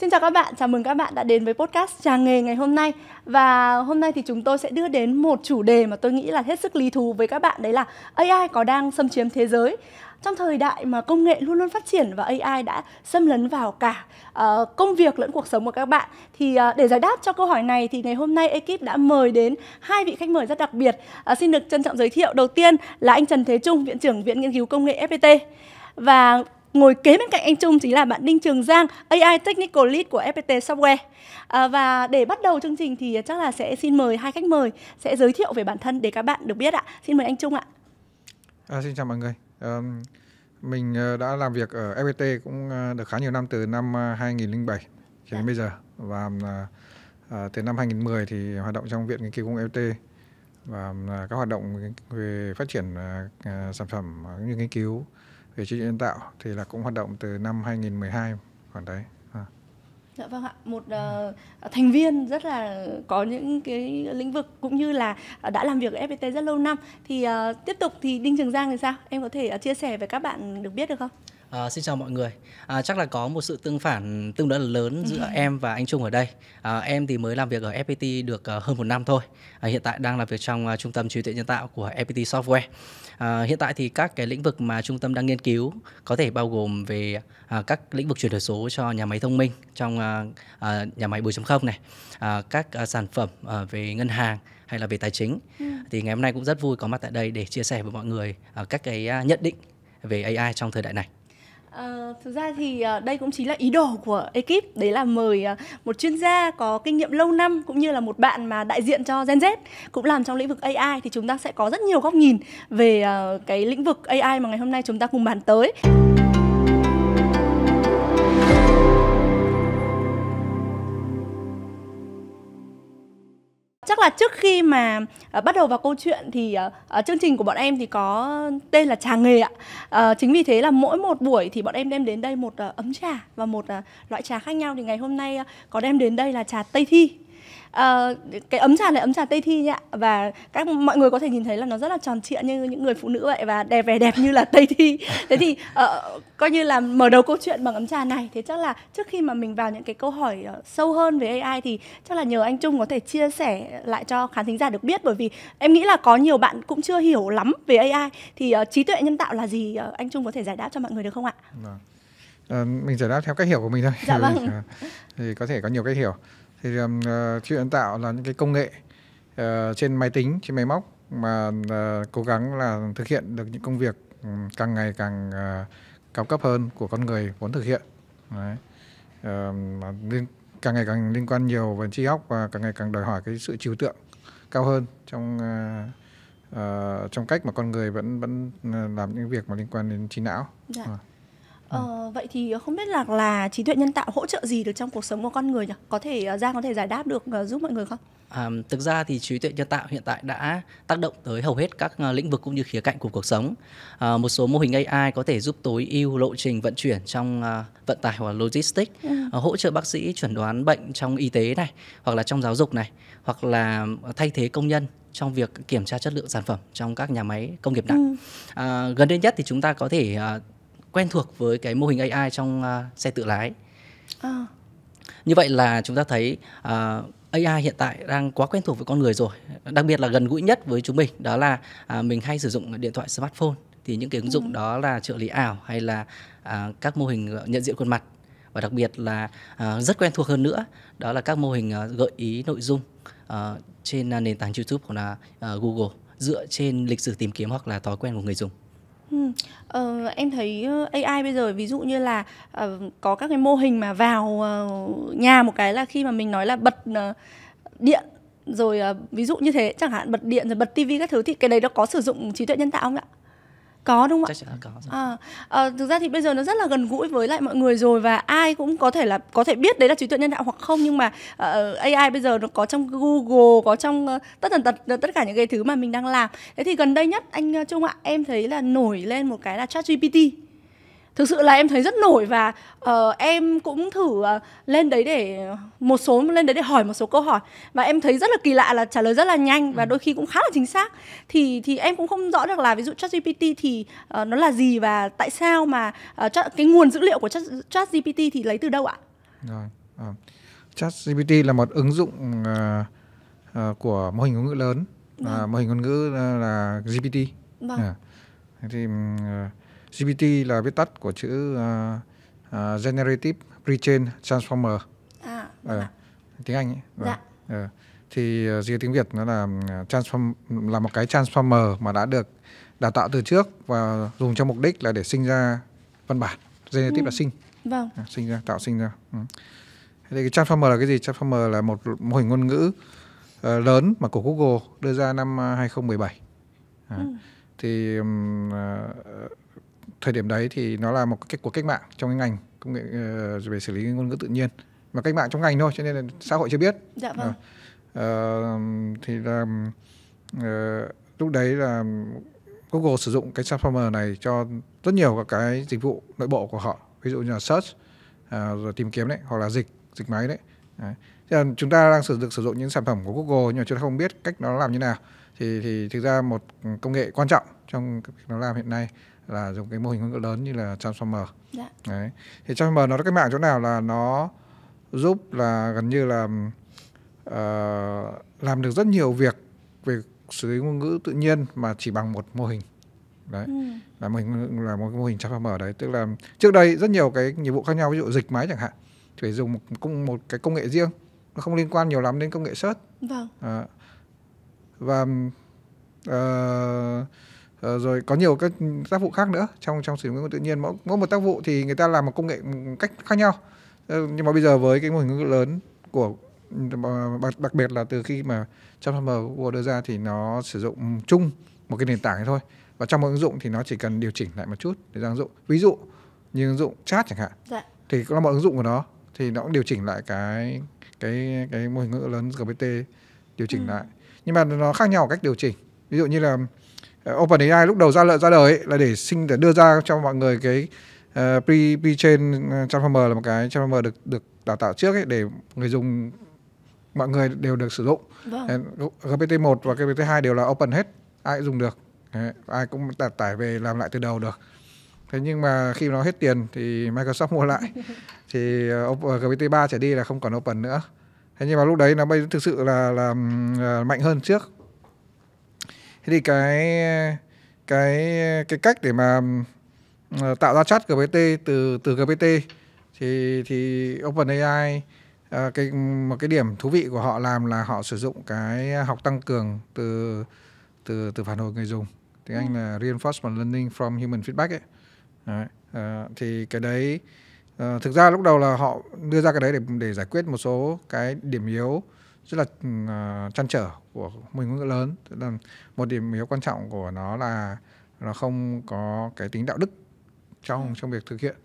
Xin chào các bạn, chào mừng các bạn đã đến với podcast Tràng nghề ngày hôm nay Và hôm nay thì chúng tôi sẽ đưa đến một chủ đề mà tôi nghĩ là hết sức lý thú với các bạn Đấy là AI có đang xâm chiếm thế giới Trong thời đại mà công nghệ luôn luôn phát triển và AI đã xâm lấn vào cả uh, công việc lẫn cuộc sống của các bạn Thì uh, để giải đáp cho câu hỏi này thì ngày hôm nay ekip đã mời đến hai vị khách mời rất đặc biệt uh, Xin được trân trọng giới thiệu đầu tiên là anh Trần Thế Trung, Viện trưởng Viện Nghiên cứu Công nghệ FPT và ngồi kế bên cạnh anh Trung chính là bạn Đinh Trường Giang, AI Technical Lead của FPT Software. À, và để bắt đầu chương trình thì chắc là sẽ xin mời hai khách mời sẽ giới thiệu về bản thân để các bạn được biết ạ. Xin mời anh Trung ạ. À, xin chào mọi người. À, mình ờ, đã làm việc ở FPT cũng ờ, được khá nhiều năm từ năm 2007 ờ, cho đến dạ. bây giờ và à, từ năm 2010 thì hoạt động trong viện nghiên cứu công FPT và các hoạt động về phát triển sản phẩm cũng như nghiên cứu về trí tuệ nhân tạo thì là cũng hoạt động từ năm 2012 khoảng đấy. Dạ vâng ạ, một uh, thành viên rất là có những cái lĩnh vực cũng như là ờ, đã làm việc ở FPT rất lâu năm thì uh, tiếp tục thì Đinh Trường Giang thì sao? Em có thể uh, chia sẻ với các bạn được biết được không? À, xin chào mọi người. À, chắc là có một sự tương phản tương đối là lớn giữa ừ. em và anh Trung ở đây. À, em thì mới làm việc ở FPT được uh, hơn một năm thôi. À, hiện tại đang làm việc trong uh, trung tâm trí tuệ nhân tạo của FPT Software. À, hiện tại thì các cái lĩnh vực mà trung tâm đang nghiên cứu có thể bao gồm về à, các lĩnh vực chuyển đổi số cho nhà máy thông minh trong à, à, nhà máy 4.0 này, à, các à, sản phẩm à, về ngân hàng hay là về tài chính. Ừ. Thì ngày hôm nay cũng rất vui có mặt tại đây để chia sẻ với mọi người à, các cái à, nhận định về AI trong thời đại này. À, thực ra thì ờ, đây cũng chính là ý đồ của ekip đấy là mời ờ, một chuyên gia có kinh nghiệm lâu năm cũng như là một bạn mà đại diện cho Gen Z cũng làm trong lĩnh vực AI thì chúng ta sẽ có rất nhiều góc nhìn về cái lĩnh vực AI mà ngày hôm nay chúng ta cùng bàn tới. chắc là trước khi mà uh, bắt đầu vào câu chuyện thì uh, chương trình của bọn em thì có tên là trà nghề ạ uh, chính vì thế là mỗi một buổi thì bọn em đem đến đây một uh, ấm trà và một uh, loại trà khác nhau thì ngày hôm nay uh, có đem đến đây là trà tây thi à, cái ấm trà này ấm trà tây thi nhá và các mọi người có thể nhìn thấy là nó rất là tròn trịa như những người phụ nữ vậy và đẹp vẻ đẹp như là tây thi thế thì uh, coi như là mở đầu câu chuyện bằng ấm trà này thế chắc là trước khi mà mình vào những cái câu hỏi uh, sâu hơn về AI thì chắc là nhờ anh Trung có thể chia sẻ lại cho khán thính giả được biết bởi vì em nghĩ là có nhiều bạn cũng chưa hiểu lắm về AI thì uh, trí tuệ nhân tạo là gì uh, anh Trung có thể giải đáp cho mọi người được không ạ? Vâng. mình giải đáp theo cách hiểu của mình thôi. Dạ vâng. thì, thì có thể có nhiều cách hiểu thì um, uh, trí tuệ nhân tạo là những cái công nghệ uh, trên máy tính trên máy móc mà uh, cố gắng là thực hiện được những công việc càng ngày càng uh, cao cấp hơn của con người muốn thực hiện Đấy. Uh, liên, càng ngày càng liên quan nhiều về trí óc và càng ngày càng đòi hỏi cái sự trừu tượng cao hơn trong uh, uh, trong cách mà con người vẫn vẫn làm những việc mà liên quan đến trí não. Dạ. À. Ờ, ừ. vậy thì không biết là là trí tuệ nhân tạo hỗ trợ gì được trong cuộc sống của con người nhỉ? Có thể ờ, Giang có thể giải đáp được ờ, giúp mọi người không? À, thực ra thì trí tuệ nhân tạo hiện tại đã tác động tới hầu hết các ờ, lĩnh vực cũng như khía cạnh của cuộc sống. À, một số mô hình AI có thể giúp tối ưu lộ trình vận chuyển trong uh, vận tải hoặc logistics, ừ. hỗ trợ bác sĩ chuẩn đoán bệnh trong y tế này, hoặc là trong giáo dục này, hoặc là thay thế công nhân trong việc kiểm tra chất lượng sản phẩm trong các nhà máy công nghiệp nặng. Ừ. À, gần đây nhất thì chúng ta có thể à, quen thuộc với cái mô hình AI trong uh, xe tự lái. À. Như vậy là chúng ta thấy uh, à, AI hiện tại đang quá quen thuộc với con người rồi, đặc biệt là gần gũi nhất với chúng mình đó là uh, mình hay sử dụng điện thoại smartphone thì những cái ứng dụng ừ. đó là trợ lý ảo hay là uh, các mô hình ờ, nhận diện khuôn mặt và đặc biệt là uh, rất quen thuộc hơn nữa đó là các mô hình uh, gợi ý nội dung uh, trên uh, nền tảng YouTube hoặc là uh, Google dựa trên lịch sử tìm kiếm hoặc là thói quen của người dùng. Ừm, ờ, em thấy ờ, AI bây giờ ví dụ như là, ờ, có các cái mô hình mà vào, ờ, nhà một cái là khi mà mình nói là bật, ờ, điện rồi, ờ, ví dụ như thế, chẳng hạn bật điện rồi bật ti các thứ thì cái đấy nó có sử dụng trí tuệ nhân tạo không ạ? có đúng không chắc chắn là có rồi. À, à, thực ra thì bây giờ nó rất là gần gũi với lại mọi người rồi và ai cũng có thể là có thể biết đấy là trí tuệ nhân tạo hoặc không nhưng mà uh, ờ, ờ, AI bây giờ nó có trong Google có trong uh, tất tần tật tất cả những cái thứ mà mình đang làm thế thì gần đây nhất anh Trung ạ em thấy là nổi lên một cái là ChatGPT thực sự là em thấy rất nổi và uh, em cũng thử uh, lên đấy để một số lên đấy để hỏi một số câu hỏi và em thấy rất là kỳ lạ là trả lời rất là nhanh và ừ. đôi khi cũng khá là chính xác thì thì em cũng không rõ được là ví dụ ChatGPT thì uh, nó là gì và tại sao mà uh, cái nguồn dữ liệu của chat, GPT thì lấy từ đâu ạ? Rồi, à. Chat GPT là một ứng dụng uh, uh, của mô hình ngôn ngữ lớn, uh, vâng. mô hình ngôn ngữ là, là GPT. Vâng. À. Thì uh, GPT là viết tắt của chữ uh, uh, Generative Pre-trained Transformer. À, vâng ờ, tiếng Anh ấy. Dạ. Vâng. Ờ, thì riêng à, tiếng Việt nó là transform là một cái transformer mà đã được đào tạo từ trước và dùng cho mục đích là để sinh ra văn bản. Generative ừ. là sinh. Vâng. À, sinh ra, tạo sinh ra. Ừ. thì cái transformer là cái gì? Transformer là một mô hình ngôn ngữ uh, lớn mà của Google đưa ra năm 2017. À, ừ. Thì um, uh, thời điểm đấy thì nó là một cái cuộc cách mạng trong cái ngành công nghệ ờ, về xử lý ngôn ngữ tự nhiên mà cách mạng trong ngành thôi cho nên là xã hội chưa biết dạ vâng. à, thì là à, lúc đấy là Google sử dụng cái transformer này cho rất nhiều các cái dịch vụ nội bộ của họ ví dụ như là search à, rồi tìm kiếm đấy hoặc là dịch dịch máy đấy à. Thế chúng ta đang sử dụng sử dụng những sản phẩm của Google nhưng mà chúng ta không biết cách nó làm như nào thì thì thực ra một công nghệ quan trọng trong nó làm hiện nay là dùng cái mô hình ngôn ngữ lớn như là transformer dạ. đấy thì transformer nó có cái mạng chỗ nào là nó giúp là gần như là uh, làm được rất nhiều việc về xử lý ngôn ngữ tự nhiên mà chỉ bằng một mô hình đấy ừ. là mô hình là một cái mô hình transformer đấy tức là trước đây rất nhiều cái nhiệm vụ khác nhau ví dụ dịch máy chẳng hạn phải dùng một, công, một cái công nghệ riêng nó không liên quan nhiều lắm đến công nghệ search vâng. à, và uh, Ờ, rồi có nhiều các tác vụ khác nữa trong trong sử dụng ngôn ngữ tự nhiên mỗi mỗi một tác vụ thì người ta làm một công nghệ cách khác nhau ờ, nhưng mà bây giờ với cái mô hình ngôn ngữ lớn của ờ, đặc, biệt là từ khi mà trong Word đưa ra thì nó sử dụng chung một cái nền tảng thôi và trong một ứng dụng thì nó chỉ cần điều chỉnh lại một chút để ra ứng dụng ví dụ như ứng dụng chat chẳng hạn dạ. thì có một ứng dụng của nó thì nó cũng điều chỉnh lại cái cái cái mô hình ngữ lớn GPT điều chỉnh ừ. lại nhưng mà nó khác nhau cách điều chỉnh ví dụ như là Ờ, OpenAI lúc đầu ra lợi ra đời ấy, là để sinh để đưa ra cho mọi người cái uh, pre pre chain ờ, transformer là một cái transformer được được đào tạo trước ấy để người dùng mọi người đều được sử dụng. Vâng. GPT-1 và GPT-2 đều là open hết, ai cũng dùng được. ai cũng tải tải về làm lại từ đầu được. Thế nhưng mà khi nó hết tiền thì Microsoft mua lại thì GPT-3 trở đi là không còn open nữa. Thế nhưng mà lúc đấy nó bây thực sự là là, là mạnh hơn trước thế thì cái cái cái cách để mà ờ, tạo ra chat GPT từ từ GPT thì thì OpenAI ờ, cái một cái điểm thú vị của họ làm là họ sử dụng cái học tăng cường từ từ từ phản hồi người dùng tiếng ừ. Anh là reinforcement learning from human feedback ấy đấy. Ờ, thì cái đấy thực ra lúc đầu là họ đưa ra cái đấy để để giải quyết một số cái điểm yếu rất là uh, ừ, chăn à, trở của mình ngôn ngữ lớn tức là một điểm yếu quan trọng của nó là nó không có cái tính đạo đức trong ừ. trong việc thực hiện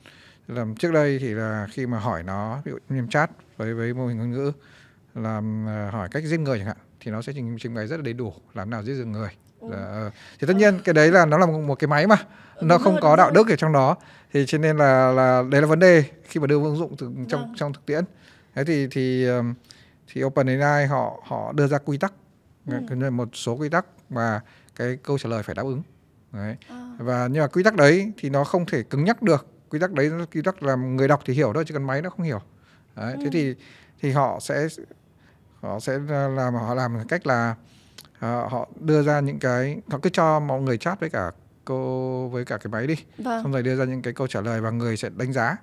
tức là trước đây thì là khi mà hỏi nó ví dụ như chat với với mô hình ngôn ngữ là à, hỏi cách giết người chẳng hạn thì nó sẽ trình trình bày rất là đầy đủ làm nào giết được người ừ. là, ờ, thì tất nhiên cái đấy là nó là một, một cái máy mà ừ, nó không rồi, có đạo rồi. đức ở trong đó thì cho nên là là đấy là vấn đề khi mà đưa ứng dụng từ, trong vâng. trong thực tiễn thế thì thì ờ, thì OpenAI họ họ đưa ra quy tắc ừ. một số quy tắc mà cái câu trả lời phải đáp ứng đấy. À. và nhưng mà quy tắc đấy thì nó không thể cứng nhắc được quy tắc đấy quy tắc là người đọc thì hiểu thôi chứ còn máy nó không hiểu đấy. Ừ. thế thì thì họ sẽ họ sẽ làm họ làm cách là uh, họ đưa ra những cái họ cứ cho mọi người chat với cả cô với cả cái máy đi vâng. xong rồi đưa ra những cái câu trả lời và người sẽ đánh giá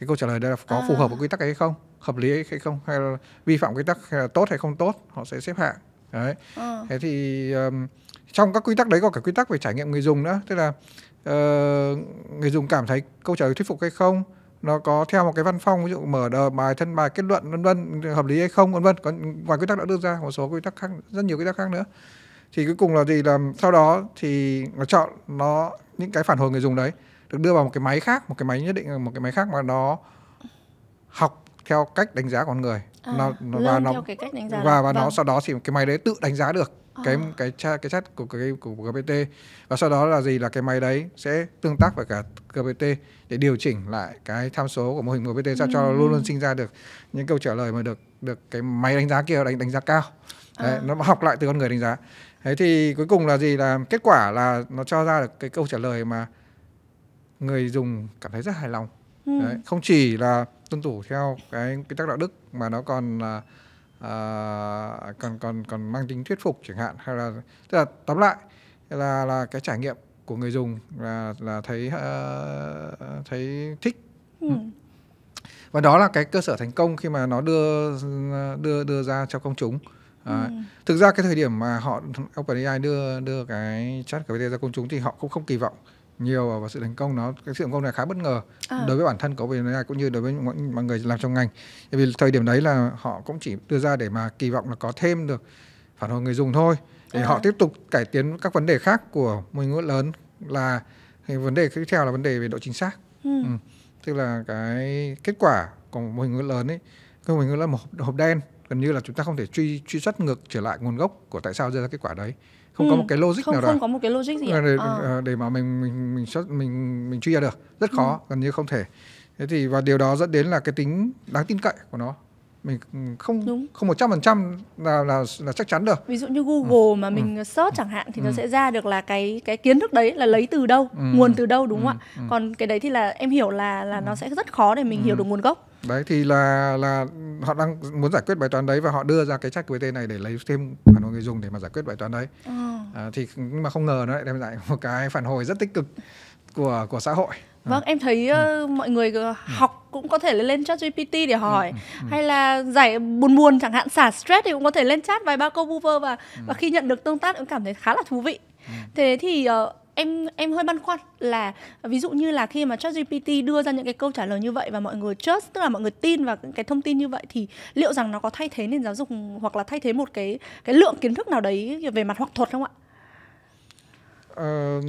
cái câu trả lời đây là có à. phù hợp với quy tắc ấy hay không hợp lý hay không hay là vi phạm quy tắc hay tốt hay không tốt họ sẽ xếp hạng đấy ừ. thế thì um, trong các quy tắc đấy có cả quy tắc về trải nghiệm người dùng nữa tức là uh, người dùng cảm thấy câu trả lời thuyết phục hay không nó có theo một cái văn phong ví dụ mở đầu bài thân bài kết luận vân vân hợp lý hay không vân vân còn ngoài quy tắc đã đưa ra một số quy tắc khác rất nhiều quy tắc khác nữa thì cuối cùng là gì là sau đó thì nó chọn nó những cái phản hồi người dùng đấy được đưa vào một cái máy khác một cái máy nhất định một cái máy khác mà nó học theo cách đánh giá con người à, nó, nó vâng, và nó cái cách đánh giá và và vâng. nó sau đó thì cái máy đấy tự đánh giá được à. cái cái tra cái chat của cái của GPT và sau đó là gì là cái máy đấy sẽ tương tác với cả GPT để điều chỉnh lại cái tham số của mô hình GPT sao ừ. cho luôn luôn sinh ra được những câu trả lời mà được được cái máy đánh giá kia đánh đánh giá cao đấy, à. nó học lại từ con người đánh giá thế thì cuối cùng là gì là kết quả là nó cho ra được cái câu trả lời mà người dùng cảm thấy rất hài lòng ừ. đấy, không chỉ là tuân thủ theo cái cái tắc đạo đức mà nó còn à, còn còn còn mang tính thuyết phục chẳng hạn hay là tức là tóm lại là là cái trải nghiệm của người dùng là là thấy uh, thấy thích ừ. và đó là cái cơ sở thành công khi mà nó đưa đưa đưa ra cho công chúng À, ừ. thực ra cái thời điểm mà họ OpenAI đưa đưa cái chat GPT ra công chúng thì họ cũng không kỳ vọng nhiều và sự thành công nó cái sự thành công này khá bất ngờ à. đối với bản thân của về này cũng như đối với mọi, mọi người làm trong ngành bởi vì thời điểm đấy là họ cũng chỉ đưa ra để mà kỳ vọng là có thêm được phản hồi người dùng thôi để à. họ tiếp tục cải tiến các vấn đề khác của ngôn ngữ lớn là vấn đề tiếp theo là vấn đề về độ chính xác ừ. Ừ. tức là cái kết quả của mô hình ngữ lớn ấy cái mô hình ngữ lớn là một hộp đen gần như là chúng ta không thể truy truy xuất ngược trở lại nguồn gốc của tại sao ra kết quả đấy không ừ. có một cái logic không, nào không đó. có một cái logic gì để, à. à. để mà mình mình mình xuất mình mình truy ra được rất ừ. khó ừ. gần như không thể thế thì và điều đó dẫn đến là cái tính đáng tin cậy của nó mình không Đúng. không một trăm phần trăm là là là chắc chắn được ví dụ như Google ừ. mà mình ừ. search chẳng hạn thì ừ. nó sẽ ra được là cái cái kiến thức đấy là lấy từ đâu ừ. nguồn từ đâu đúng ừ. không ạ ừ. còn cái đấy thì là em hiểu là là ừ. nó sẽ rất khó để mình ừ. hiểu được nguồn gốc đấy thì là là họ đang muốn giải quyết bài toán đấy và họ đưa ra cái chat GPT này để lấy thêm phản hồi người dùng để mà giải quyết bài toán đấy à. À, thì nhưng mà không ngờ nó lại đem lại một cái phản hồi rất tích cực của của xã hội vâng à. em thấy ừ. Ờ, mọi người ờ, ừ. học cũng có thể lên chat GPT để ừ, hỏi ừ, ừ, hay là giải buồn buồn chẳng hạn xả stress thì cũng có thể lên chat vài ba câu Hoover và ừ. và khi nhận được tương tác cũng cảm thấy khá là thú vị. Ừ. Thế thì ờ, em em hơi băn khoăn là ví dụ như là khi mà chat GPT đưa ra những cái câu trả lời như vậy và mọi người trust tức là mọi người tin vào cái thông tin như vậy thì liệu rằng nó có thay thế nền giáo dục hoặc là thay thế một cái cái lượng kiến thức nào đấy về mặt học thuật không ạ? Uh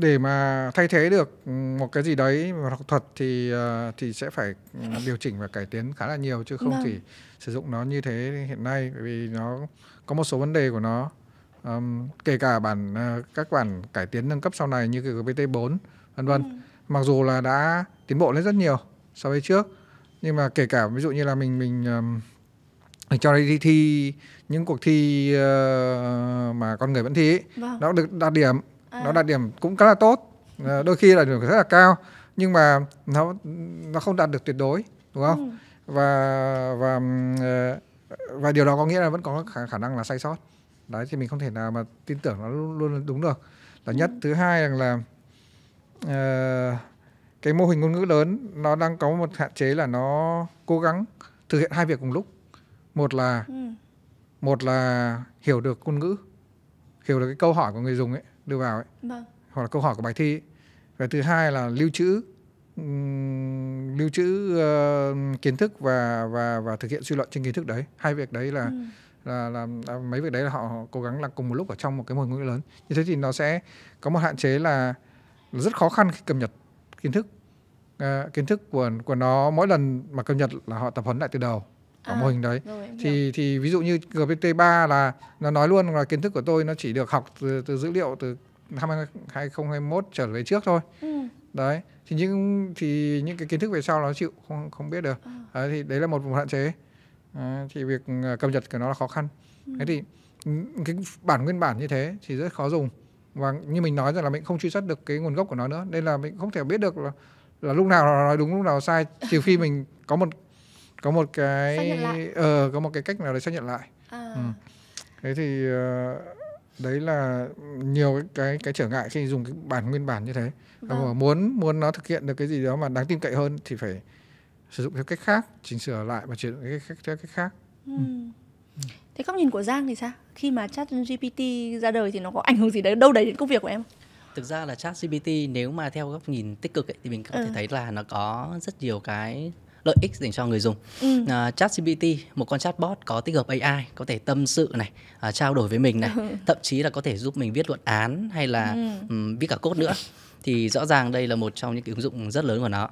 để mà thay thế được một cái gì đấy và học thuật thì ờ, thì sẽ phải ừ, điều chỉnh và cải tiến khá là nhiều chứ không vâng. chỉ sử dụng nó như thế hiện nay vì nó có một số vấn đề của nó um, kể cả bản ờ, các bản cải tiến nâng cấp sau này như GPT 4 vân vân ừ. mặc dù là đã tiến bộ lên rất nhiều so với trước nhưng mà kể cả ví dụ như là mình mình um, mình cho đi thi những cuộc thi uh, mà con người vẫn thi ấy, vâng. nó được đạt điểm À. nó đạt điểm cũng khá là tốt à, đôi khi là điểm rất là cao nhưng mà nó nó không đạt được tuyệt đối đúng không ừ. và và à, và điều đó có nghĩa là vẫn có khả, khả năng là sai sót đấy thì mình không thể nào mà tin tưởng nó luôn luôn đúng được là nhất ừ. thứ hai là, là uh, cái mô hình ngôn ngữ lớn nó đang có một hạn chế là nó cố gắng thực hiện hai việc cùng lúc một là ừ. một là hiểu được ngôn ngữ hiểu được cái câu hỏi của người dùng ấy đưa vào ấy vâng. hoặc là câu hỏi của bài thi và thứ hai là lưu trữ um, lưu trữ uh, kiến thức và và và thực hiện suy luận trên kiến thức đấy hai việc đấy là, ừ. là, là là mấy việc đấy là họ cố gắng là cùng một lúc ở trong một cái môi ngữ lớn như thế thì nó sẽ có một hạn chế là, là rất khó khăn khi cập nhật kiến thức uh, kiến thức của của nó mỗi lần mà cập nhật là họ tập huấn lại từ đầu ở ờ, à, mô hình đấy rồi, thì hiểu. thì ví dụ như GPT 3 là nó nói luôn là kiến thức của tôi nó chỉ được học từ, từ dữ liệu từ năm 2021 trở về trước thôi ừ. đấy thì những thì những cái kiến thức về sau nó chịu không không biết được à. đấy, thì đấy là một một hạn chế à, thì việc ờ, cập nhật của nó là khó khăn ừ. thế thì cái bản nguyên bản như thế thì rất khó dùng và như mình nói rằng là mình không truy xuất được cái nguồn gốc của nó nữa nên là mình không thể biết được là, là lúc nào nó nói đúng lúc nào sai trừ khi mình có một có một cái ờ uh, có một cái cách nào để xác nhận lại à. ừ. thế thì uh, đấy là nhiều cái cái cái trở ngại khi dùng cái bản nguyên bản như thế vâng. Và muốn muốn nó thực hiện được cái gì đó mà đáng tin cậy hơn thì phải sử dụng theo cách khác chỉnh sửa lại và chuyển cái cách theo cách khác Ừ. ừ. thế góc nhìn của giang thì sao khi mà chat gpt ra đời thì nó có ảnh hưởng gì đấy đâu đấy đến công việc của em thực ra là chat gpt nếu mà theo góc nhìn tích cực ấy, thì mình có ừ. thể thấy là nó có rất nhiều cái lợi ích dành cho người dùng. Ừ. Uh, ChatGPT, một con chatbot có tích hợp AI, có thể tâm sự này, uh, trao đổi với mình này, ừ. thậm chí là có thể giúp mình viết luận án hay là ừ. um, viết cả cốt nữa. Thì rõ ràng đây là một trong những cái ứng dụng rất lớn của nó.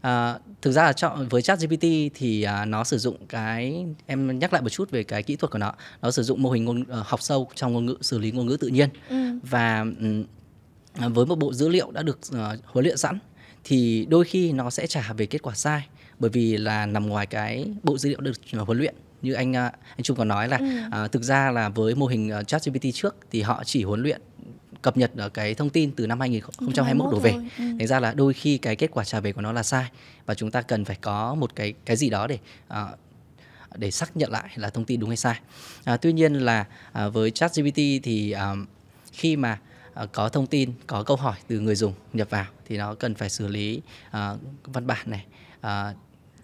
À, thực ra là chọn với ChatGPT thì à, nó sử dụng cái em nhắc lại một chút về cái kỹ thuật của nó. Nó sử dụng mô hình ngôn ờ, học sâu trong ngôn ngữ xử lý ngôn ngữ tự nhiên ừ. và à, với một bộ dữ liệu đã được uh, huấn luyện sẵn thì đôi khi nó sẽ trả về kết quả sai bởi vì là nằm ngoài cái bộ dữ liệu được ờ, huấn luyện như anh ờ, anh Trung có nói là ừ. à, thực ra là với mô hình ChatGPT trước thì họ chỉ huấn luyện cập nhật ở cái thông tin từ năm 2021 đổ về. Thôi. Ừ. Thành ra là đôi khi cái kết quả trả về của nó là sai và chúng ta cần phải có một cái cái gì đó để uh, để xác nhận lại là thông tin đúng hay sai. À, tuy nhiên là à, với ChatGPT thì à, khi mà à, có thông tin, có câu hỏi từ người dùng nhập vào thì nó cần phải xử lý à, văn bản này, à,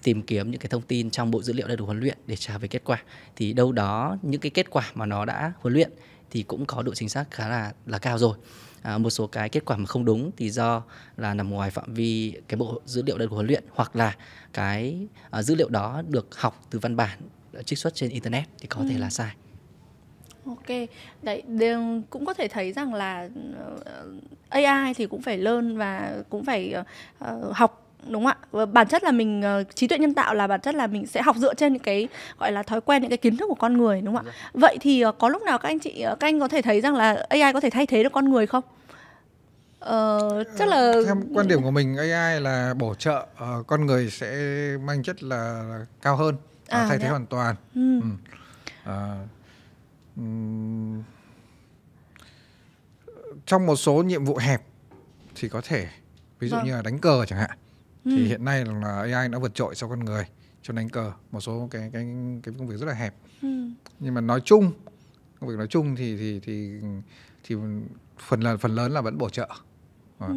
tìm kiếm những cái thông tin trong bộ dữ liệu đã được huấn luyện để trả về kết quả thì đâu đó những cái kết quả mà nó đã huấn luyện thì cũng có độ chính xác khá là là cao rồi à, một số cái kết quả mà không đúng thì do là nằm ngoài phạm vi cái bộ dữ liệu đã được huấn luyện hoặc là cái à, dữ liệu đó được học từ văn bản à, trích xuất trên internet thì có ừ. thể là ừ. sai Ok, đấy đều cũng có thể thấy rằng là ờ, AI thì cũng phải learn và cũng phải uh, học đúng ạ bản chất là mình ờ, trí tuệ nhân tạo là bản chất là mình sẽ học dựa trên những cái gọi là thói quen những cái kiến thức của con người đúng không ạ dạ. vậy thì ờ, có lúc nào các anh chị ờ, các anh có thể thấy rằng là AI có thể thay thế được con người không Ờ, chắc là theo quan điểm của mình AI là bổ trợ con người sẽ mang chất là cao hơn à, thay thế hoàn toàn ừ. Ừ. À, trong một số nhiệm vụ hẹp thì có thể ví dụ vâng. như là đánh cờ chẳng hạn thì ừ. hiện nay là AI đã vượt trội so con người trong đánh cờ một số cái cái cái công việc rất là hẹp ừ. nhưng mà nói chung công việc nói chung thì thì thì thì phần là phần lớn là vẫn bổ trợ à. ừ.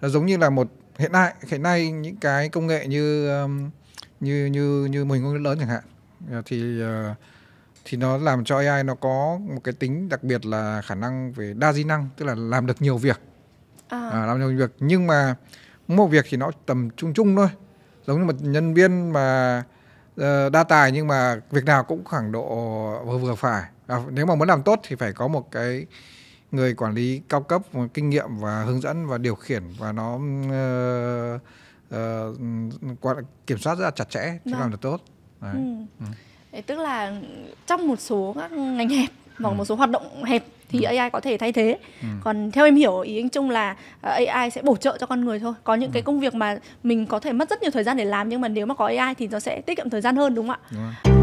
Nó giống như là một hiện nay hiện nay những cái công nghệ như um, như như như mình ngôn ngữ lớn chẳng hạn ờ, thì ờ, thì nó làm cho AI nó có một cái tính đặc biệt là khả năng về đa di năng tức là làm được nhiều việc à. À, làm nhiều việc nhưng mà một việc thì nó tầm trung trung thôi giống như một nhân viên mà đa ờ, tài nhưng mà việc nào cũng khoảng độ vừa vừa phải à, nếu mà muốn làm tốt thì phải có một cái người quản lý cao cấp kinh nghiệm và hướng dẫn và điều khiển và nó uh, uh, kiểm soát rất là chặt chẽ thì làm được tốt Đấy. Ừ. Ừ. tức là trong một số các ngành hẹp hoặc ừ. một số hoạt động hẹp thì ừ. AI có thể thay thế. Ừ. Còn theo em hiểu ý anh Chung là ờ, AI sẽ bổ trợ cho con người thôi. Có những ừ. cái công việc mà mình có thể mất rất nhiều thời gian để làm nhưng mà nếu mà có AI thì nó sẽ tiết kiệm thời gian hơn đúng không ạ? Đúng rồi.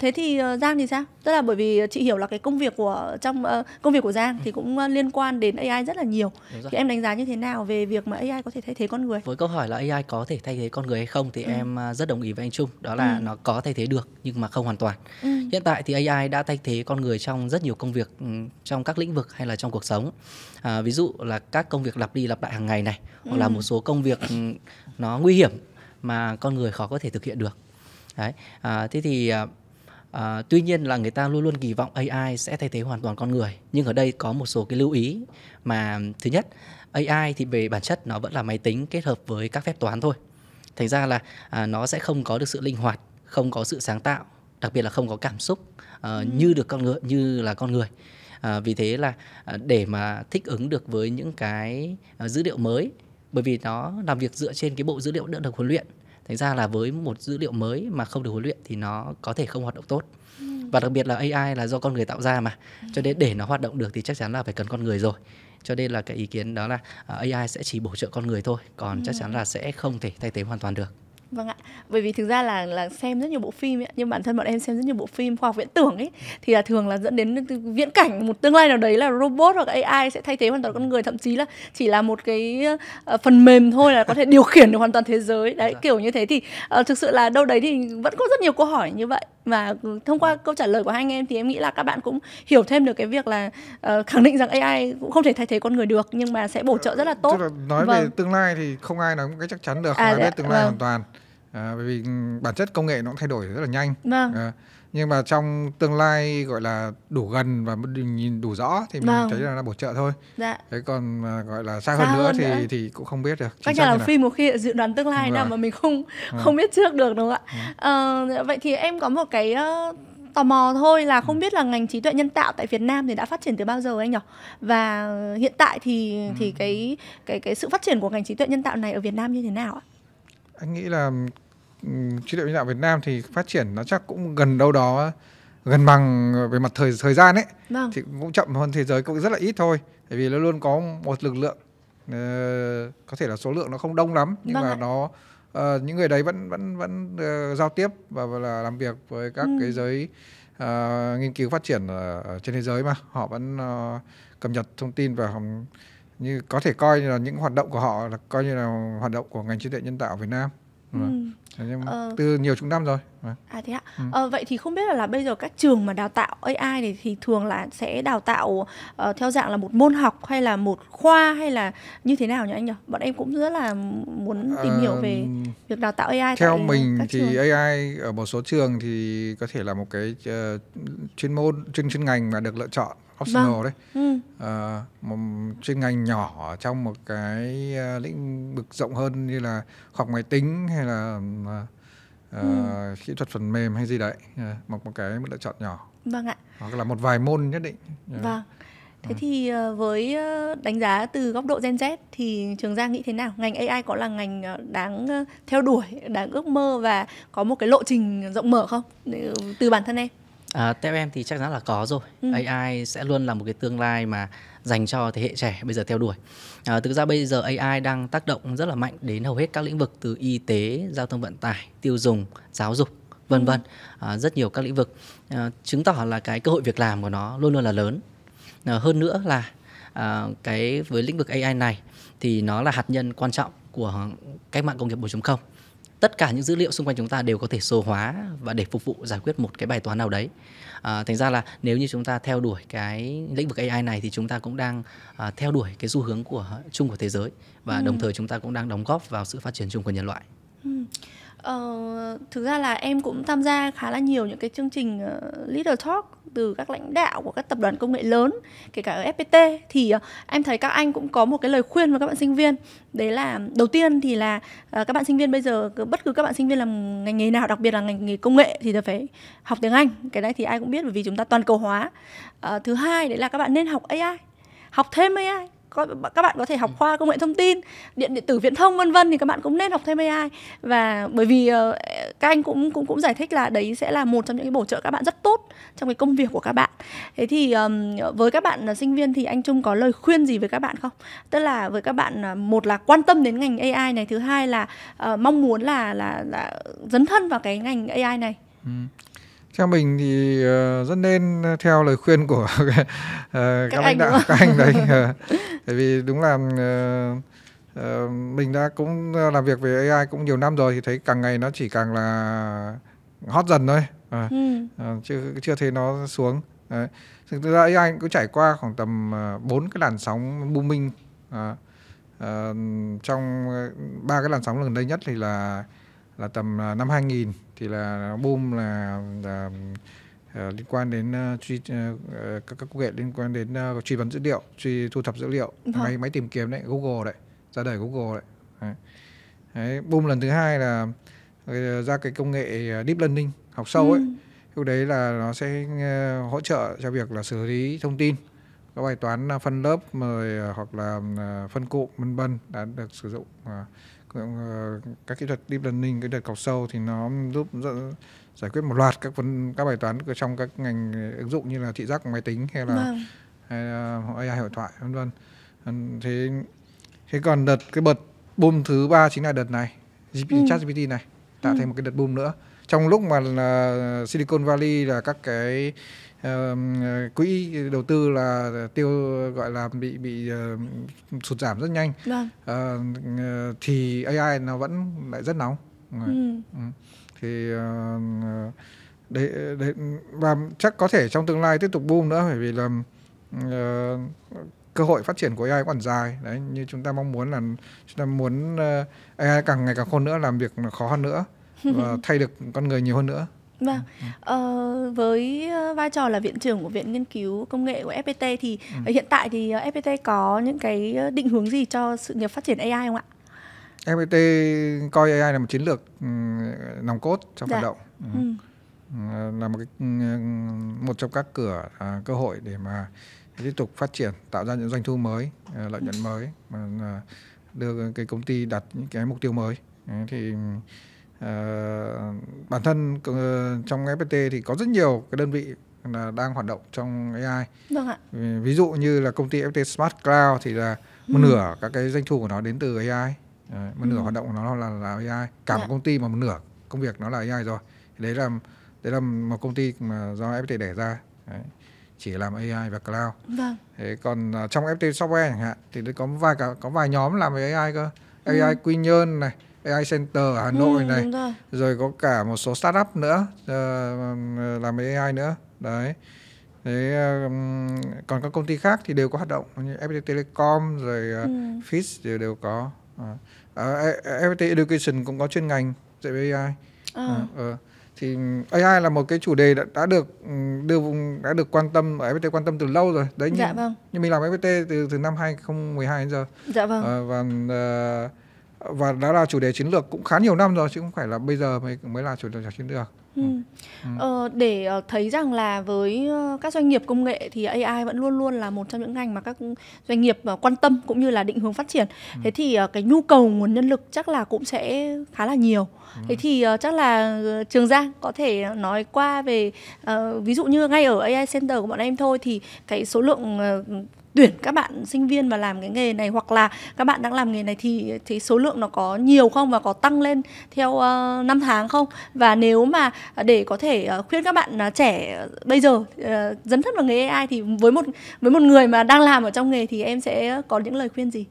thế thì ờ, giang thì sao tức là bởi vì chị hiểu là cái công việc của trong uh, công việc của giang thì cũng ờ, liên quan đến ai rất là nhiều thì em đánh giá như thế nào về việc mà ai có thể thay thế con người với câu hỏi là ai có thể thay thế con người hay không thì ừ. em rất đồng ý với anh trung đó là ừ. nó có thay thế được nhưng mà không hoàn toàn ừ. hiện tại thì ai đã thay thế con người trong rất nhiều công việc ừ, trong các lĩnh vực hay là trong cuộc sống à, ví dụ là các công việc lặp đi lặp lại hàng ngày này hoặc ừ. là một số công việc ừ, nó nguy hiểm mà con người khó có thể thực hiện được đấy à, thế thì À, tuy nhiên là người ta luôn luôn kỳ vọng AI sẽ thay thế hoàn toàn con người. Nhưng ở đây có một số cái lưu ý mà thứ nhất, AI thì về bản chất nó vẫn là máy tính kết hợp với các phép toán thôi. Thành ra là à, nó sẽ không có được sự linh hoạt, không có sự sáng tạo, đặc biệt là không có cảm xúc à, như được con người như là con người. À, vì thế là à, để mà thích ứng được với những cái à, dữ liệu mới bởi vì nó làm việc dựa trên cái bộ dữ liệu đã được huấn luyện thành ra là với một dữ liệu mới mà không được huấn luyện thì nó có thể không hoạt động tốt ừ. và đặc biệt là AI là do con người tạo ra mà ừ. cho nên để nó hoạt động được thì chắc chắn là phải cần con người rồi cho nên là cái ý kiến đó là à, AI sẽ chỉ bổ trợ con người thôi còn ừ. chắc chắn là sẽ không thể thay thế hoàn toàn được Vâng ạ, bởi vì thực ra là là xem rất nhiều bộ phim ấy, nhưng bản thân bọn em xem rất nhiều bộ phim khoa học viễn tưởng ấy thì là thường là dẫn đến viễn cảnh một tương lai nào đấy là robot hoặc AI sẽ thay thế hoàn toàn con người thậm chí là chỉ là một cái uh, phần mềm thôi là có thể điều khiển được hoàn toàn thế giới. Đấy, dạ. kiểu như thế thì uh, thực sự là đâu đấy thì vẫn có rất nhiều câu hỏi như vậy và thông qua dạ. câu trả lời của hai anh em thì em nghĩ là các bạn cũng hiểu thêm được cái việc là uh, khẳng định rằng AI cũng không thể thay thế con người được nhưng mà sẽ bổ trợ rất là tốt. là nói vâng. về tương lai thì không ai nói cái chắc chắn được, à, nói dạ, về tương lai vâng. hoàn toàn À, bởi vì ừ, bản chất công nghệ nó cũng thay đổi rất là nhanh vâng. à, nhưng mà trong tương lai gọi là đủ gần và nhìn đủ rõ thì mình vâng. thấy là nó bổ trợ thôi dạ. thế còn à, gọi là xa, hơn, hơn nữa hơn thì thì cũng không biết được các nhà làm phim một khi dự đoán tương lai đúng nào mà mình không ừ. không biết trước được đúng không ạ à. à, vậy thì em có một cái uh, tò mò thôi là không biết là ngành trí tuệ nhân tạo tại Việt Nam thì đã phát triển từ bao giờ anh nhỉ? Và hiện tại thì thì cái cái cái sự phát triển của ngành trí tuệ nhân tạo này ở Việt Nam như thế nào ạ? anh nghĩ là ừ, trí tuệ nhân tạo Việt Nam thì phát triển nó chắc cũng gần đâu đó gần bằng về mặt thời thời gian ấy vâng. thì cũng chậm hơn thế giới cũng rất là ít thôi bởi vì nó luôn có một lực lượng uh, có thể là số lượng nó không đông lắm nhưng vâng mà ạ. nó uh, những người đấy vẫn vẫn vẫn uh, giao tiếp và, và là làm việc với các ừ. cái giới uh, nghiên cứu phát triển ở, ở trên thế giới mà họ vẫn uh, cập nhật thông tin và như có thể coi như là những hoạt động của họ là coi như là hoạt động của ngành trí tuệ nhân tạo Việt Nam Ừ. Vâng. Nhưng ờ... từ nhiều chục năm rồi vâng. à, thế ạ ừ. ờ, vậy thì không biết là, là bây giờ các trường mà đào tạo AI thì, thì thường là sẽ đào tạo uh, theo dạng là một môn học hay là một khoa hay là như thế nào nhỉ anh nhỉ bọn em cũng rất là muốn tìm ờ... hiểu về việc đào tạo AI theo tại mình các thì trường. AI ở một số trường thì có thể là một cái uh, chuyên môn chuyên chuyên ngành mà được lựa chọn optional vâng. đấy ừ. à, một chuyên ngành nhỏ trong một cái ờ, lĩnh vực rộng hơn như là học máy tính hay là uh, ừ. kỹ thuật phần mềm hay gì đấy một một cái một lựa chọn nhỏ vâng ạ hoặc là một vài môn nhất định dạ. vâng Thế ừ. thì với đánh giá từ góc độ Gen Z thì Trường Giang nghĩ thế nào? Ngành AI có là ngành đáng theo đuổi, đáng ước mơ và có một cái lộ trình rộng mở không? Từ bản thân em. À, theo em thì chắc chắn là có rồi. Ừ. AI sẽ luôn là một cái tương lai mà dành cho thế hệ trẻ bây giờ theo đuổi. À, thực ra bây giờ AI đang tác động rất là mạnh đến hầu hết các lĩnh vực từ y tế, giao thông vận tải, tiêu dùng, giáo dục, vân ừ. vân, à, rất nhiều các lĩnh vực. À, chứng tỏ là cái cơ hội việc làm của nó luôn luôn là lớn. À, hơn nữa là à, cái với lĩnh vực AI này thì nó là hạt nhân quan trọng của cách mạng công nghiệp 4.0 tất cả những dữ liệu xung quanh chúng ta đều có thể số hóa và để phục vụ giải quyết một cái bài toán nào đấy à, thành ra là nếu như chúng ta theo đuổi cái lĩnh vực AI này thì chúng ta cũng đang à, theo đuổi cái xu hướng của chung của thế giới và ừ. đồng thời chúng ta cũng đang đóng góp vào sự phát triển chung của nhân loại ừ. Ờ, thực ra là em cũng tham gia khá là nhiều những cái chương trình uh, leader talk từ các lãnh đạo của các tập đoàn công nghệ lớn kể cả ở FPT thì uh, em thấy các anh cũng có một cái lời khuyên với các bạn sinh viên đấy là đầu tiên thì là uh, các bạn sinh viên bây giờ bất cứ các bạn sinh viên làm ngành nghề nào đặc biệt là ngành nghề công nghệ thì phải học tiếng Anh cái này thì ai cũng biết bởi vì chúng ta toàn cầu hóa uh, thứ hai đấy là các bạn nên học AI học thêm AI các bạn có thể học ừ. khoa công nghệ thông tin điện điện tử viễn thông vân vân thì các bạn cũng nên học thêm AI và bởi vì ờ, các anh cũng cũng cũng giải thích là đấy sẽ là một trong những cái bổ trợ các bạn rất tốt trong cái công việc của các bạn thế thì với các bạn ờ, sinh viên thì anh Trung có lời khuyên gì với các bạn không tức là với các bạn ờ, một là quan tâm đến ngành AI này thứ hai là mong muốn là là là dấn thân vào cái ngành AI này ừ theo mình thì uh, rất nên ờ, theo lời khuyên của uh, các, các lãnh đạo các anh đấy tại vì đúng là uh, uh, mình đã cũng làm việc về AI cũng nhiều năm rồi thì thấy càng ngày nó chỉ càng là hot dần thôi à, ừ. à, chứ chưa thấy nó xuống Đấy. thực ra AI cũng trải qua khoảng tầm bốn cái làn sóng booming à, à, trong ba cái làn sóng gần đây nhất thì là là tầm năm 2000 thì là album là, là uh, liên quan đến uh, truy uh, các các công nghệ liên quan đến uh, truy vấn dữ liệu, truy thu thập dữ liệu, vâng. máy máy tìm kiếm đấy, Google đấy, ra đời Google đấy. Đấy. boom lần thứ hai là ra cái công nghệ deep learning, học sâu ừ. ấy. Lúc đấy là nó sẽ uh, hỗ trợ cho việc là xử lý thông tin các bài toán phân lớp mời hoặc là phân cụm vân vân đã được sử dụng Ờ, các kỹ thuật deep learning cái đợt cầu sâu thì nó giúp giải quyết một loạt các vấn các bài toán trong các ngành ứng dụng như là thị giác máy tính hay là vâng. hay là ờ, AI hội thoại vân vân thế thế còn đợt cái bật boom thứ ba chính là đợt này GPT ừ. ChatGPT này tạo ừ. thành một cái đợt boom nữa trong lúc mà là Silicon Valley là các cái uh, quỹ đầu tư là tiêu gọi là bị bị uh, sụt giảm rất nhanh vâng. uh, thì AI nó vẫn lại rất nóng ừ. Ừ. thì uh, đấy, đấy và chắc có thể trong tương lai tiếp tục boom nữa bởi vì là uh, cơ hội phát triển của AI còn dài đấy như chúng ta mong muốn là chúng ta muốn AI càng ngày càng khôn nữa làm việc khó hơn nữa và thay được con người nhiều hơn nữa Vâng, ừ. ờ, với ờ, vai trò là viện trưởng của Viện Nghiên cứu Công nghệ của FPT thì ừ. Ờ, hiện tại thì ờ, FPT có những cái định hướng gì cho sự nghiệp phát triển AI không ạ? FPT coi AI là một chiến lược ừ, nòng cốt trong dạ. hoạt động. Ừ. ừ. Là một cái, một trong các cửa à, cơ hội để mà tiếp tục phát triển, tạo ra những doanh thu mới, à, lợi nhuận mới mà à, đưa cái công ty đặt những cái mục tiêu mới. Thì uh, bản thân uh, trong FPT thì có rất nhiều cái đơn vị là đang hoạt động trong AI. Vâng ạ. Ví dụ như là công ty FPT Smart Cloud thì là ừ. một ừ. nửa các cái doanh thu của nó đến từ AI, đấy, một ừ. nửa hoạt động của nó là là AI. Cả một dạ. công ty mà một nửa công việc nó là AI rồi. Đấy là đấy là một công ty mà do FPT đẻ ra. Đấy chỉ làm AI và cloud. Vâng. Thế còn uh, trong FT software chẳng hạn thì có vài cả, có vài nhóm làm về AI cơ. AI ừ. Quy Nhơn này, AI Center ở Hà ừ, Nội ừ, này rồi. rồi có cả một số startup nữa ờ, làm AI nữa đấy Thế còn các công ty khác thì đều có hoạt động như FPT Telecom rồi uh, ừ. Fitch đều đều có. À, ờ. FPT Education cũng có chuyên ngành dạy về AI. À. À, thì AI là một cái chủ đề đã, đã được đưa đã được quan tâm ở FPT quan tâm từ lâu rồi. Đấy. Dạ nhưng, vâng. Nhưng mình làm FPT từ từ năm 2012 đến giờ. Dạ vâng. Uh, và uh, và đã là chủ đề chiến lược cũng khá nhiều năm rồi chứ không phải là bây giờ mới mới là chủ đề chiến lược. Ừ. Ừ. Ờ, để ờ, thấy rằng là với ờ, các doanh nghiệp công nghệ thì AI vẫn luôn luôn là một trong những ngành mà các doanh nghiệp ờ, quan tâm cũng như là định hướng phát triển. Ừ. Thế thì cái nhu cầu nguồn nhân lực chắc là cũng sẽ khá là nhiều. Ừ. Thế thì chắc là Trường Giang có thể nói qua về ví dụ như ngay ở AI Center của bọn em thôi thì cái số lượng tuyển các bạn sinh viên mà làm cái nghề này hoặc là các bạn đang làm nghề này thì thì số lượng nó có nhiều không và có tăng lên theo uh, năm tháng không và nếu mà để có thể uh, khuyên các bạn uh, trẻ bây giờ uh, dấn thân vào nghề AI thì với một với một người mà đang làm ở trong nghề thì em sẽ có những lời khuyên gì?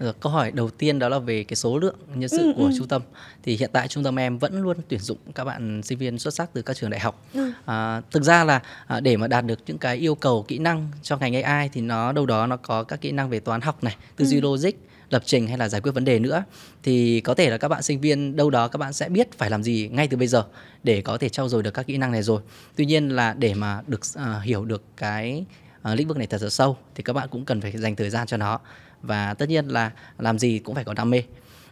Rồi, ờ, câu hỏi đầu tiên đó là về cái số lượng nhân sự ừ, của ừ. trung tâm. Thì hiện tại trung tâm em vẫn luôn tuyển dụng các bạn sinh viên xuất sắc từ các trường đại học. Ừ. À, thực ra là à, để mà đạt được những cái yêu cầu kỹ năng cho ngành AI thì nó đâu đó nó có các kỹ năng về toán học này, tư duy ừ. logic, lập trình hay là giải quyết vấn đề nữa thì có thể là các bạn sinh viên đâu đó các bạn sẽ biết phải làm gì ngay từ bây giờ để có thể trau dồi được các kỹ năng này rồi tuy nhiên là để mà được uh, hiểu được cái uh, lĩnh vực này thật sự sâu thì các bạn cũng cần phải dành thời gian cho nó và tất nhiên là làm gì cũng phải có đam mê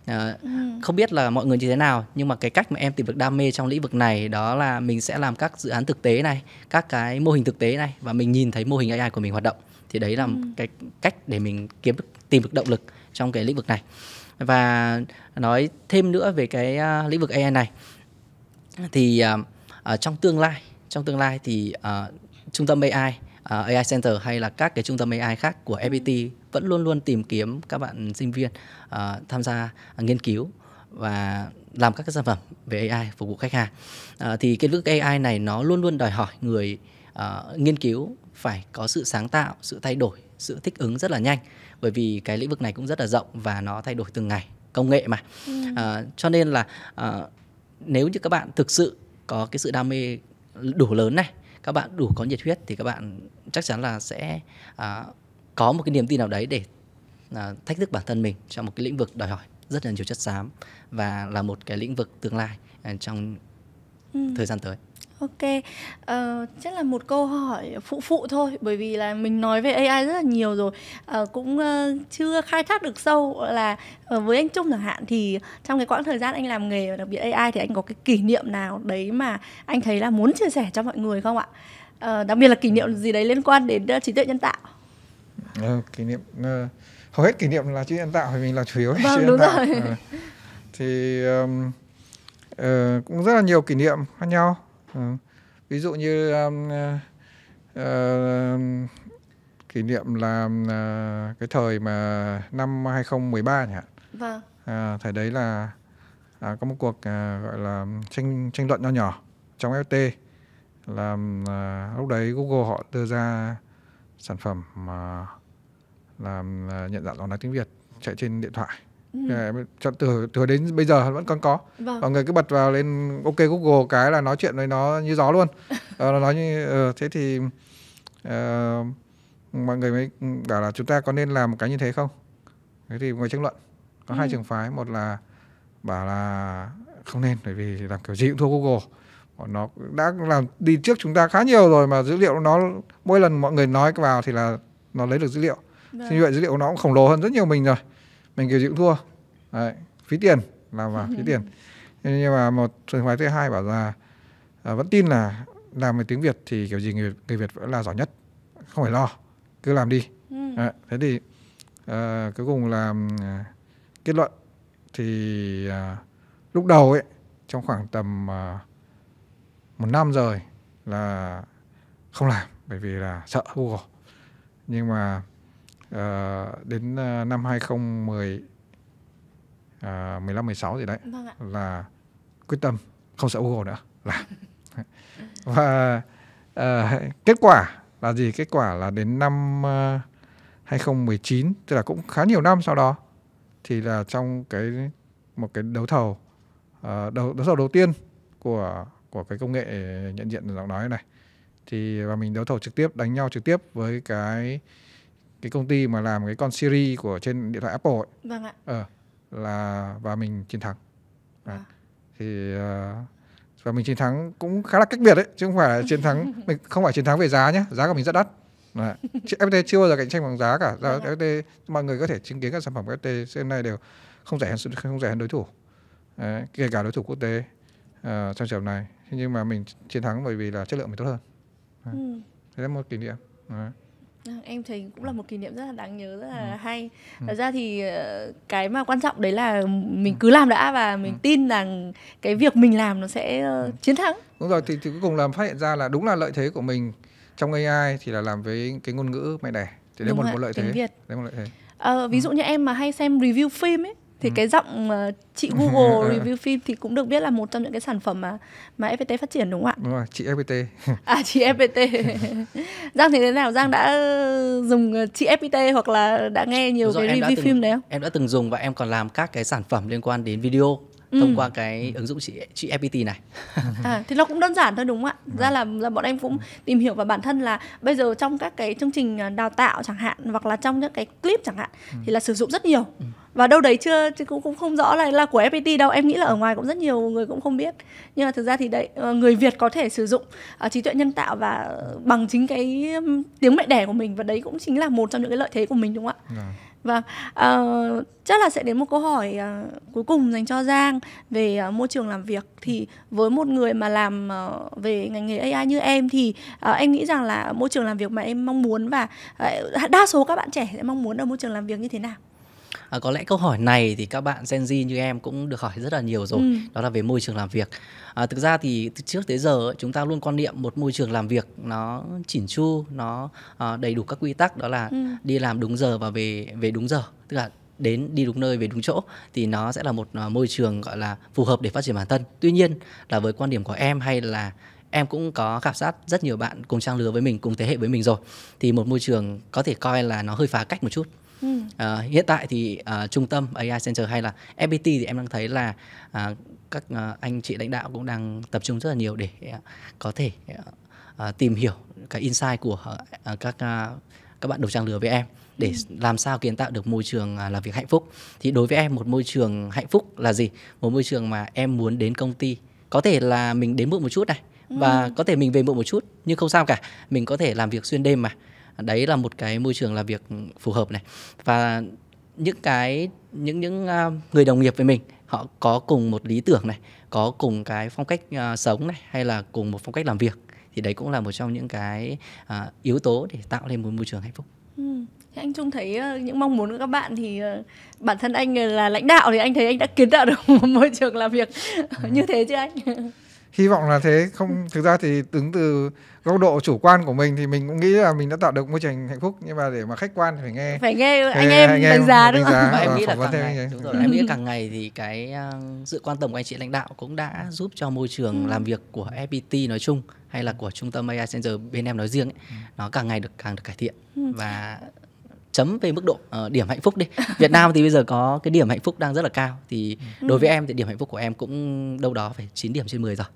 À, ừ. không biết là mọi người như thế nào nhưng mà cái cách mà em tìm được đam mê trong lĩnh vực này đó là mình sẽ làm các dự án thực tế này các cái mô hình thực tế này và mình nhìn thấy mô hình AI của mình hoạt động thì đấy là ừ. cái cách để mình kiếm tìm được động lực trong cái lĩnh vực này và nói thêm nữa về cái uh, lĩnh vực AI này thì uh, uh, trong tương lai trong tương lai thì uh, trung tâm AI uh, AI Center hay là các cái trung tâm AI khác của ừ. FPT vẫn luôn luôn tìm kiếm các bạn sinh viên uh, tham gia uh, nghiên cứu và làm các cái sản phẩm về AI phục vụ khách hàng à, thì cái lĩnh AI này nó luôn luôn đòi hỏi người uh, nghiên cứu phải có sự sáng tạo, sự thay đổi, sự thích ứng rất là nhanh bởi vì cái lĩnh vực này cũng rất là rộng và nó thay đổi từng ngày công nghệ mà ừ. à, cho nên là à, nếu như các bạn thực sự có cái sự đam mê đủ lớn này các bạn đủ có nhiệt huyết thì các bạn chắc chắn là sẽ à, có một cái niềm tin nào đấy để à, thách thức bản thân mình trong một cái lĩnh vực đòi hỏi rất là nhiều chất xám và là một cái lĩnh vực tương lai à, trong ừ. thời gian tới Ok, uh, chắc là một câu hỏi phụ phụ thôi bởi vì là mình nói về AI rất là nhiều rồi uh, cũng uh, chưa khai thác được sâu là uh, với anh Trung chẳng hạn thì trong cái quãng thời gian anh làm nghề đặc biệt AI thì anh có cái kỷ niệm nào đấy mà anh thấy là muốn chia sẻ cho mọi người không ạ? Uh, đặc biệt là kỷ niệm ừ. gì đấy liên quan đến trí tuệ nhân tạo? ừ, kỷ niệm uh, hầu hết kỷ niệm là trí nhân tạo thì mình là chủ yếu là vâng, trí tạo rồi. Ừ. thì um, uh, cũng rất là nhiều kỷ niệm khác nhau ừ. ví dụ như um, uh, kỷ niệm là uh, cái thời mà năm 2013 nhỉ vâng à, thời đấy là à, có một cuộc à, gọi là tranh tranh luận nho nhỏ trong FT là à, lúc đấy Google họ đưa ra sản phẩm mà là à, nhận dạng giọng nói tiếng Việt chạy trên điện thoại ừ. cho ừ. từ từ đến bây giờ vẫn còn có vâng. mọi người cứ bật vào lên ok google cái là nói chuyện với nó như gió luôn ờ, nó nói như ờ, thế thì uh, mọi người mới bảo là chúng ta có nên làm một cái như thế không thế thì người tranh luận có ừ. hai trường phái một là bảo là không nên bởi vì làm kiểu gì cũng thua google bọn nó đã làm đi trước chúng ta khá nhiều rồi mà dữ liệu nó mỗi lần mọi người nói vào thì là nó lấy được dữ liệu Vâng. Như vậy dữ liệu nó cũng khổng lồ hơn rất nhiều mình rồi. Mình kiểu gì cũng thua. Đấy, phí tiền làm mà phí tiền. Nhưng mà một trường phái thứ hai bảo là à, vẫn tin là làm về tiếng Việt thì kiểu gì người, người Việt vẫn là giỏi nhất. Không phải lo, cứ làm đi. Ừ. Đấy, thế thì à, cuối cùng là à, kết luận thì à, lúc đầu ấy trong khoảng tầm à, một năm rồi là không làm bởi vì là sợ Google nhưng mà uh, đến ờ, năm 2010 uh, 15 16 gì đấy vâng ạ. là quyết tâm không sợ Google nữa là và uh, kết quả là gì kết quả là đến năm uh, 2019 tức là cũng khá nhiều năm sau đó thì là trong cái một cái đấu thầu uh, đấu đấu thầu đầu tiên của của cái công nghệ nhận diện giọng nói này thì và mình đấu thầu trực tiếp đánh nhau trực tiếp với cái cái công ty mà làm cái con Siri của trên điện thoại Apple ấy. Vâng ạ. Ờ, là và mình chiến thắng. À. Thì uh, và mình chiến thắng cũng khá là cách biệt đấy chứ không phải là chiến thắng mình không phải chiến thắng về giá nhé giá của mình rất đắt Đấy. chưa bao giờ cạnh tranh bằng giá cả. Giá vâng FPT mọi người có thể chứng kiến các sản phẩm của hiện nay đều không rẻ hơn không rẻ hơn đối thủ, Đấy. kể cả đối thủ quốc tế uh, trong trường này. Nhưng mà mình chiến thắng bởi vì là chất lượng mình tốt hơn. Đấy. Ừ. Thế là một kỷ niệm. Đấy. Ờ, em thấy cũng là một kỷ niệm rất là đáng nhớ rất là ừ. hay ừ. thật ra thì ờ, cái mà quan trọng đấy là mình cứ làm đã và mình ừ. tin rằng cái việc mình làm nó sẽ ờ, ừ. chiến thắng đúng rồi thì, thì cuối cùng làm phát hiện ra là đúng là lợi thế của mình trong AI thì là làm với cái ngôn ngữ mẹ đẻ thì đấy một, một lợi thế đấy một lợi thế à, ví ừ. dụ như em mà hay xem review phim ấy thì ừ. cái giọng uh, chị Google ừ. review phim thì cũng được biết là một trong những cái sản phẩm mà mà FPT phát triển đúng không ạ? Đúng rồi, chị FPT. à chị FPT. Giang thì thế nào? Giang đã dùng ờ, chị FPT hoặc là đã nghe nhiều đúng cái rồi, review từng, phim đấy không? Em đã từng dùng và em còn làm các cái sản phẩm liên quan đến video thông ừ. qua cái ứng dụng chị chị FPT này. à, thì nó cũng đơn giản thôi đúng không ạ? Ra vâng. là là bọn em cũng tìm hiểu và bản thân là bây giờ trong các cái chương trình à, đào tạo chẳng hạn hoặc là trong những cái clip chẳng hạn ừ. thì là sử dụng rất nhiều. Ừ. và đâu đấy chưa chứ cũng cũng không rõ là là của FPT đâu em nghĩ là ở ngoài cũng rất nhiều người cũng không biết nhưng mà thực ra thì đấy ờ, người Việt có thể sử dụng ờ, trí tuệ nhân tạo và bằng chính cái tiếng mẹ đẻ của mình và đấy cũng chính là một trong những cái lợi thế của mình đúng không ạ? À và vâng, uh, ờ, chắc là sẽ đến một câu hỏi uh, cuối cùng dành cho Giang về uh, môi trường làm việc thì với một người mà làm uh, về ngành nghề AI như em thì uh, em nghĩ rằng là môi trường làm việc mà em mong muốn và uh, đa số các bạn trẻ sẽ mong muốn ở môi trường làm việc như thế nào? À, có lẽ câu hỏi này thì các bạn Gen Z như em cũng được hỏi rất là nhiều rồi, ừ. đó là về môi trường làm việc. À, thực ra thì từ trước tới giờ chúng ta luôn quan niệm một môi trường làm việc nó chỉn chu, nó à, đầy đủ các quy tắc đó là ừ. đi làm đúng giờ và về về đúng giờ, tức là đến đi đúng nơi về đúng chỗ thì nó sẽ là một à, môi trường gọi là phù hợp để phát triển bản thân. Tuy nhiên là với quan điểm của em hay là em cũng có khảo sát rất nhiều bạn cùng trang lứa với mình cùng thế hệ với mình rồi thì một môi trường có thể coi là nó hơi phá cách một chút À, hiện tại thì à, trung tâm AI Center hay là FPT thì em đang thấy là à, các à, anh chị lãnh đạo cũng đang tập trung rất là nhiều để à, có thể à, tìm hiểu cái insight của à, các à, các bạn đầu trang lừa với em để ừ. làm sao kiến tạo được môi trường làm việc hạnh phúc thì đối với em một môi trường hạnh phúc là gì một môi trường mà em muốn đến công ty có thể là mình đến muộn một chút này và ừ. có thể mình về muộn một chút nhưng không sao cả mình có thể làm việc xuyên đêm mà đấy là một cái môi trường làm việc phù hợp này và những cái những những à, người đồng nghiệp với mình họ có cùng một lý tưởng này có cùng cái phong cách uh, sống này hay là cùng một phong cách làm việc thì đấy cũng là một trong những cái uh, yếu tố để tạo nên một môi trường hạnh phúc ừ. anh Trung thấy uh, những mong muốn của các bạn thì uh, bản thân anh ờ, là lãnh đạo thì anh thấy anh đã kiến tạo được một môi trường làm việc à. như thế chứ anh hy vọng là thế không ừ. thực ra thì đứng từ góc độ chủ quan của mình thì mình cũng nghĩ là mình đã tạo được môi trường hạnh phúc nhưng mà để mà khách quan thì phải nghe phải nghe thì anh em đánh giá đúng không và em nghĩ là càng ngày, đúng rồi em nghĩ càng ngày thì cái ờ, sự quan tâm của anh chị lãnh đạo cũng đã giúp cho môi trường ừ. làm việc của FPT nói chung hay là của trung tâm AI Center bên em nói riêng ấy, ừ. nó càng ngày được càng được cải thiện và chấm về mức độ uh, điểm hạnh phúc đi Việt Nam thì bây giờ có cái điểm hạnh phúc đang rất là cao thì ừ. đối với em thì điểm hạnh phúc của em cũng đâu đó phải 9 điểm trên 10 rồi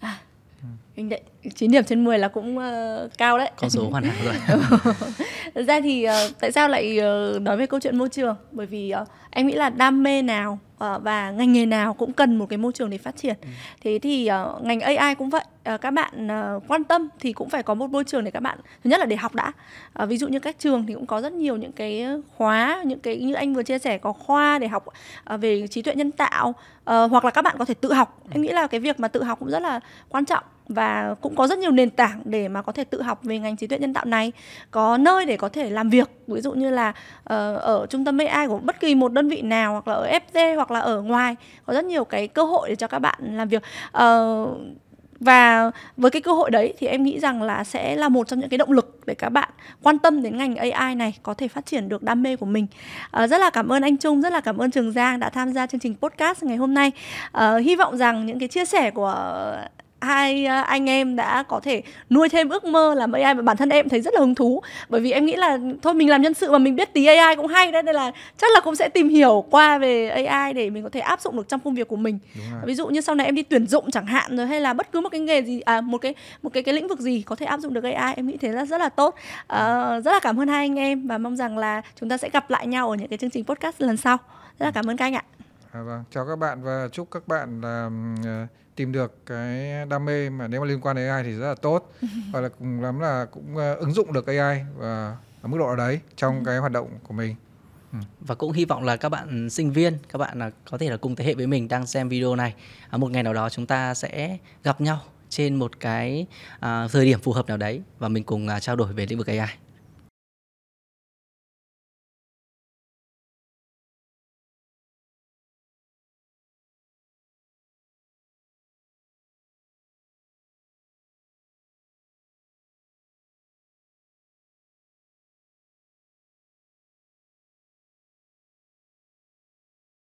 à. ừ mình đấy 9 điểm trên 10 là cũng uh, cao đấy con số hoàn hảo rồi ừ. thật ra thì uh, tại sao lại uh, nói về câu chuyện môi trường bởi vì uh, em nghĩ là đam mê nào uh, và ngành nghề nào cũng cần một cái môi trường để phát triển ừ. thế thì uh, ngành AI cũng vậy uh, các bạn uh, quan tâm thì cũng phải có một môi trường để các bạn thứ nhất là để học đã uh, ví dụ như các trường thì cũng có rất nhiều những cái khóa những cái như anh vừa chia sẻ có khoa để học uh, về trí tuệ nhân tạo uh, hoặc là các bạn có thể tự học ừ. em nghĩ là cái việc mà tự học cũng rất là quan trọng và cũng có rất nhiều nền tảng để mà có thể tự học về ngành trí tuệ nhân tạo này có nơi để có thể làm việc ví dụ như là uh, ở trung tâm AI của bất kỳ một đơn vị nào hoặc là ở FT hoặc là ở ngoài có rất nhiều cái cơ hội để cho các bạn làm việc uh, và với cái cơ hội đấy thì em nghĩ rằng là sẽ là một trong những cái động lực để các bạn quan tâm đến ngành AI này có thể phát triển được đam mê của mình à, rất là cảm ơn anh Trung rất là cảm ơn Trường Giang đã tham gia chương trình podcast ngày hôm nay à, hy vọng rằng những cái chia sẻ của hai ờ, anh em đã có thể nuôi thêm ước mơ làm AI và bản thân em thấy rất là hứng thú bởi vì em nghĩ là thôi mình làm nhân sự mà mình biết tí AI cũng hay đấy nên là chắc là cũng sẽ tìm hiểu qua về AI để mình có thể áp dụng được trong công việc của mình ví dụ như sau này em đi tuyển dụng chẳng hạn rồi hay là bất cứ một cái nghề gì à một cái một cái cái lĩnh vực gì có thể áp dụng được AI em nghĩ thế là rất là tốt à, rất là cảm ơn hai anh em và mong rằng là chúng ta sẽ gặp lại nhau ở những cái chương trình podcast lần sau rất là cảm ơn các anh ạ à, vâng chào các bạn và chúc các bạn là uh, tìm được cái đam mê mà nếu mà liên quan đến AI thì rất là tốt hoặc là cùng lắm là cũng ờ, ứng dụng được AI và ở mức độ ở đấy trong ừ. cái hoạt động của mình ừ. và cũng hy vọng là các bạn sinh viên các bạn là có thể là cùng thế hệ với mình đang xem video này một ngày nào đó chúng ta sẽ gặp nhau trên một cái à, thời điểm phù hợp nào đấy và mình cùng à, trao đổi về lĩnh vực AI